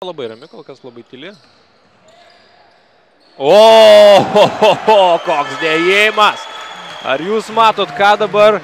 Labai rami, kol kas labai tyli. O, ho, ho, ho, koks dėjimas! Ar jūs matot, ką dabar...